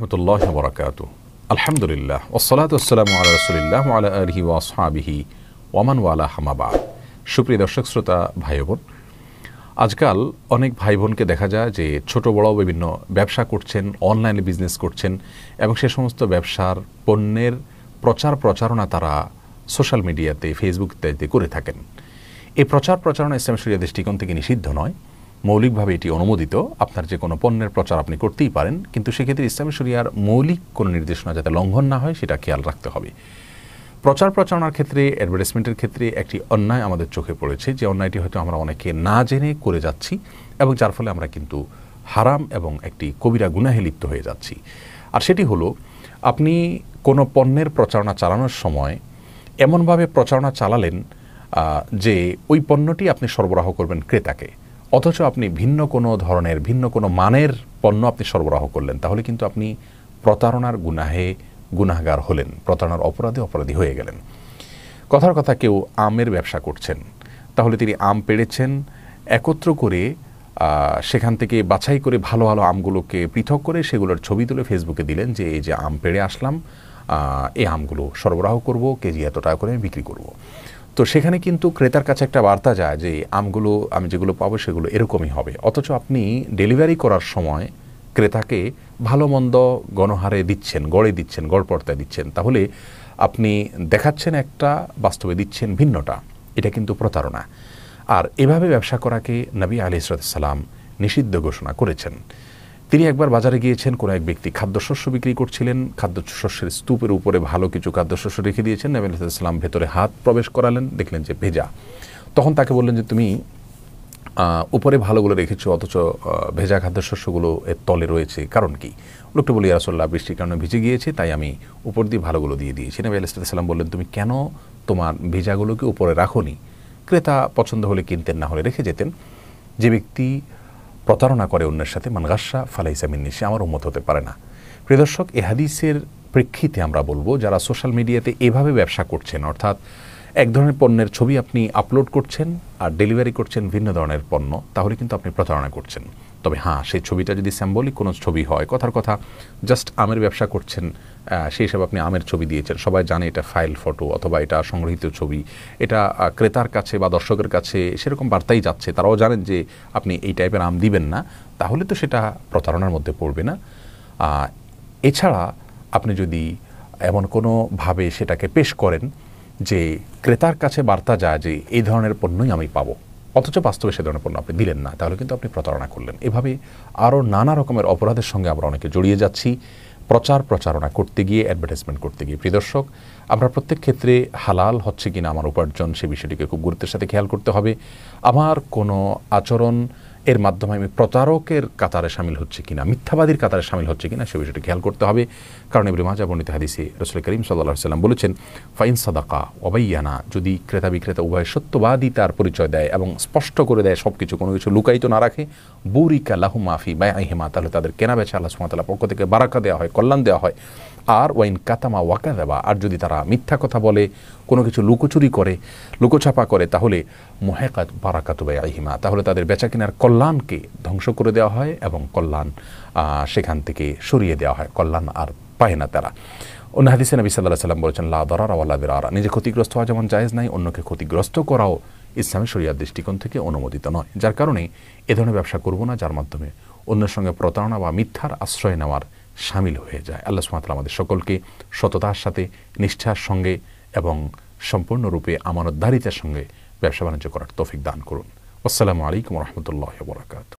রহমতুল্লাহ বরকাত আলহামদুলিল্লাহ ওসলাত আসসালামু আল্লাহ রসুলিল্লাহ আলা আলহি ওয়াসহাবিহি ওয়ামান ওয়ালা হামাবা সুপ্রিয় দর্শক শ্রোতা ভাই বোন আজকাল অনেক ভাই বোনকে দেখা যায় যে ছোট বড় বিভিন্ন ব্যবসা করছেন অনলাইনে বিজনেস করছেন এবং সে সমস্ত ব্যবসার পণ্যের প্রচার প্রচারণা তারা সোশ্যাল মিডিয়াতে ফেসবুক ইত্যাদিতে করে থাকেন এই প্রচার প্রচারণা ইসলাম শরিয়া দৃষ্টিকোণ থেকে নিষিদ্ধ নয় মৌলিকভাবে এটি অনুমোদিত আপনার যে কোনো পণ্যের প্রচার আপনি করতেই পারেন কিন্তু সেক্ষেত্রে ইসলামী শরিয়ার মৌলিক কোনো নির্দেশনা যাতে লঙ্ঘন না হয় সেটা খেয়াল রাখতে হবে প্রচার প্রচারণার ক্ষেত্রে অ্যাডভার্টাইজমেন্টের ক্ষেত্রে একটি অন্যায় আমাদের চোখে পড়েছে যে অন্যায়টি হয়তো আমরা অনেকে না জেনে করে যাচ্ছি এবং যার ফলে আমরা কিন্তু হারাম এবং একটি কবিরা গুনাহে লিপ্ত হয়ে যাচ্ছি আর সেটি হলো আপনি কোনো পণ্যের প্রচারণা চালানোর সময় এমনভাবে প্রচারণা চালালেন যে ওই পণ্যটি আপনি সরবরাহ করবেন ক্রেতাকে অথচ আপনি ভিন্ন কোনো ধরনের ভিন্ন কোনো মানের পণ্য আপনি সরবরাহ করলেন তাহলে কিন্তু আপনি প্রতারণার গুনাহে গুনাহগার হলেন প্রতারণার অপরাধে অপরাধী হয়ে গেলেন কথার কথা কেউ আমের ব্যবসা করছেন তাহলে তিনি আম পেড়েছেন একত্র করে সেখান থেকে বাছাই করে ভালো ভালো আমগুলোকে পৃথক করে সেগুলোর ছবি তুলে ফেসবুকে দিলেন যে এই যে আম পেড়ে আসলাম এই আমগুলো সরবরাহ করব কেজি এত টাকা করে বিক্রি করব তো সেখানে কিন্তু ক্রেতার কাছে একটা বার্তা যায় যে আমগুলো আমি যেগুলো পাবো সেগুলো এরকমই হবে অথচ আপনি ডেলিভারি করার সময় ক্রেতাকে ভালো মন্দ গণহারে দিচ্ছেন গড়ে দিচ্ছেন গড়পর্তায় দিচ্ছেন তাহলে আপনি দেখাচ্ছেন একটা বাস্তবে দিচ্ছেন ভিন্নটা এটা কিন্তু প্রতারণা আর এভাবে ব্যবসা করাকে নবী আলি সালাম নিষিদ্ধ ঘোষণা করেছেন তিনি একবার বাজারে গিয়েছেন কোনো এক ব্যক্তি খাদ্যশস্য বিক্রি করছিলেন খাদ্যশস্যের স্তূপের উপরে ভালো কিছু খাদ্যশস্য রেখে দিয়েছেন নবী ইসলাম ভেতরে হাত প্রবেশ করালেন দেখলেন যে ভেজা তখন তাকে বললেন যে তুমি উপরে ভালোগুলো রেখেছ অথচ ভেজা খাদ্যশস্যগুলো এর তলে রয়েছে কারণ কি লোকটা বলি রাসোল্লাহ বৃষ্টির কারণে ভিজে গিয়েছে তাই আমি উপর দিয়ে ভালোগুলো দিয়ে দিয়েছি নবী আলাইসাল্লাম বললেন তুমি কেন তোমার ভেজাগুলোকে উপরে রাখোনি ক্রেতা পছন্দ হলে কিনতেন না হলে রেখে যেতেন যে ব্যক্তি প্রতারণা করে অন্যের সাথে মানগাসা ফালাইসামিন নিশে আমার উন্মত হতে পারে না প্রিয়দর্শক এ হাদিসের প্রেক্ষিতে আমরা বলবো যারা সোশ্যাল মিডিয়াতে এভাবে ব্যবসা করছেন অর্থাৎ এক ধরনের পণ্যের ছবি আপনি আপলোড করছেন আর ডেলিভারি করছেন ভিন্ন ধরনের পণ্য তাহলে কিন্তু আপনি প্রতারণা করছেন তবে হ্যাঁ সেই ছবিটা যদি স্যাম্বলিক কোনো ছবি হয় কথার কথা জাস্ট আমের ব্যবসা করছেন সেই হিসাবে আপনি আমের ছবি দিয়েছেন সবাই জানে এটা ফাইল ফটো অথবা এটা সংগৃহীত ছবি এটা ক্রেতার কাছে বা দর্শকের কাছে সেরকম বার্তাই যাচ্ছে তারাও জানেন যে আপনি এই টাইপের আম দিবেন না তাহলে তো সেটা প্রতারণার মধ্যে পড়বে না এছাড়া আপনি যদি এমন কোনোভাবে সেটাকে পেশ করেন যে ক্রেতার কাছে বার্তা যায় যে এই ধরনের পণ্যই আমি পাবো অথচ বাস্তবে সে ধরনের পণ্য আপনি দিলেন না তাহলে কিন্তু আপনি প্রতারণা করলেন এভাবে আরও নানা রকমের অপরাধের সঙ্গে আমরা অনেকে জড়িয়ে যাচ্ছি প্রচার প্রচারণা করতে গিয়ে অ্যাডভার্টাইজমেন্ট করতে গিয়ে প্রিয় দর্শক আমরা প্রত্যেক ক্ষেত্রে হালাল হচ্ছে কি না আমার উপার্জন সে বিষয়টিকে খুব গুরুত্বের সাথে খেয়াল করতে হবে আমার কোনো আচরণ এর মাধ্যমে আমি প্রতারকের কাতারে সামিল হচ্ছে কিনা মিথ্যাবাদীর কাতারে সামিল হচ্ছে কিনা সে বিষয়টি খেয়াল করতে হবে কারণ এগুলি মাজা বর্ণিত হাদিসে রসুল করিম সাল্লাহ সাল্লাম বলেছেন ফাইন সাদাকা অবাইয়ানা যদি ক্রেতা বিক্রেতা উভয় সত্যবাদী তার পরিচয় দেয় এবং স্পষ্ট করে দেয় সব কিছু কোনো কিছু লুকায়িত না রাখে বুরিকা লাহু মাফি বায় হেমা তাহলে তাদের কেনা বেচা আল্লাহ সুমাতালার পক্ষ থেকে বারাকা দেওয়া হয় কল্যাণ দেওয়া হয় আর ওয়াইন কাতামা ওয়াকা দেবা আর যদি তারা মিথ্যা কথা বলে কোনো কিছু লুকোচুরি করে লুকোছাপা করে তাহলে মোহেকাত বারাকাতুবাই আহিমা তাহলে তাদের বেচা কেনার কল্যাণকে ধ্বংস করে দেওয়া হয় এবং কল্যাণ সেখান থেকে সরিয়ে দেওয়া হয় কল্যাণ আর পায় না তারা অন্য হাদিসে নবী সাল্লাহ সাল্লাম বলেছেন লা দরার আওয়াল্লা বিরারা নিজে ক্ষতিগ্রস্ত হওয়া যেমন জায়েজ নাই অন্যকে ক্ষতিগ্রস্ত করাও ইসলামী শরিয়ার দৃষ্টিকোণ থেকে অনুমোদিত নয় যার কারণে এ ধরনের ব্যবসা করব না যার মাধ্যমে অন্যের সঙ্গে প্রতারণা বা মিথ্যার আশ্রয় নেওয়ার সামিল হয়ে যায় আল্লাহ সুমাতাল আমাদের সকলকে সততার সাথে নিষ্ঠার সঙ্গে এবং সম্পূর্ণরূপে আমানতদারিতার সঙ্গে ব্যবসা বাণিজ্য করার তৌফিক দান করুন আসসালামু আলাইকুম রহমতুল্লাহ বরাকাত